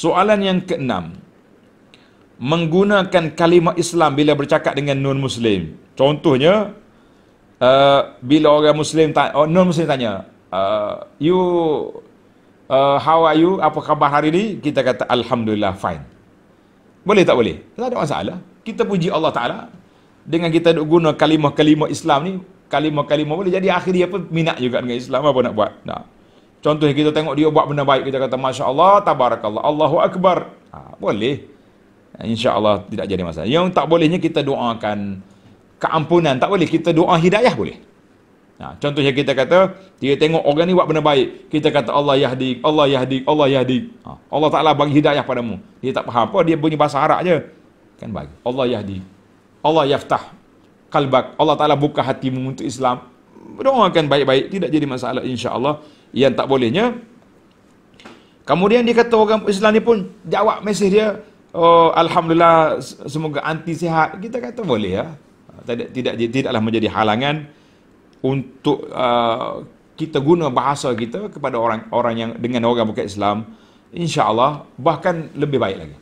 Soalan yang keenam menggunakan kalimah Islam bila bercakap dengan non muslim. Contohnya uh, bila orang muslim tanya, oh, non muslim tanya, uh, you uh, how are you? Apa khabar hari ini? Kita kata alhamdulillah fine. Boleh tak boleh? Tidak ada masalah. Kita puji Allah Taala dengan kita duk guna kalimah-kalimah Islam ni, kalimah-kalimah boleh jadi akhirnya apa minat juga dengan Islam apa nak buat. Nah. Contoh kita tengok dia buat benda baik kita kata masya-Allah tabarakallah Allahu akbar. Ha, boleh. Insya-Allah tidak jadi masalah. Yang tak bolehnya kita doakan keampunan tak boleh kita doa hidayah boleh. Ha, contohnya kita kata dia tengok orang ni buat benda baik, kita kata Allah yahdi, Allah yahdi, Allah yahdi. Ha, Allah Taala bagi hidayah padamu. Dia tak faham apa dia bunyi bahasa Arab je. Kan baik. Allah yahdi. Allah yaftah qalbak. Allah Taala buka hatimu untuk Islam doakan baik-baik tidak jadi masalah insya-Allah yang tak bolehnya kemudian dia kata orang Islam ni pun jawab mesej dia oh alhamdulillah semoga anti sihat kita kata boleh ya tidak tidak tidaklah menjadi halangan untuk uh, kita guna bahasa kita kepada orang-orang yang dengan orang bukan Islam insya-Allah bahkan lebih baik lagi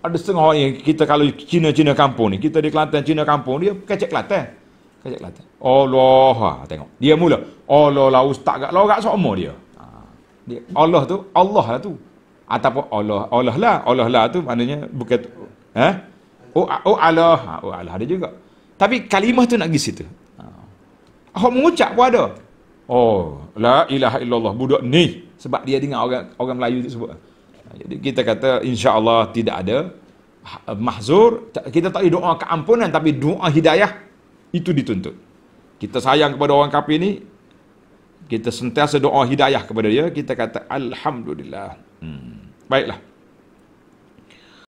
ada setengah orang yang kita kalau Cina-Cina kampung ni, kita di Kelantan Cina kampung, dia kecek Kelantan. Kajak Latin. Allah. Ha, tengok. Dia mula. Allah lah ustaz kat lorak semua dia. Ha, dia. Allah tu. Allah lah tu. Ataupun Allah. Allah lah. Allah lah tu maknanya bukan tu. Eh? Oh, oh Allah. Oh Allah ada juga. Tapi kalimah tu nak pergi situ. Aku Oh, mengucap pun ada. Oh, la ilaha illallah budak ni sebab dia dengar orang orang Melayu tu sebut. Jadi kita kata insya-Allah tidak ada mahzur, kita tak ada doa keampunan tapi doa hidayah itu dituntut. Kita sayang kepada orang kafir ni, kita sentiasa doa hidayah kepada dia, kita kata alhamdulillah. Hmm. Baiklah.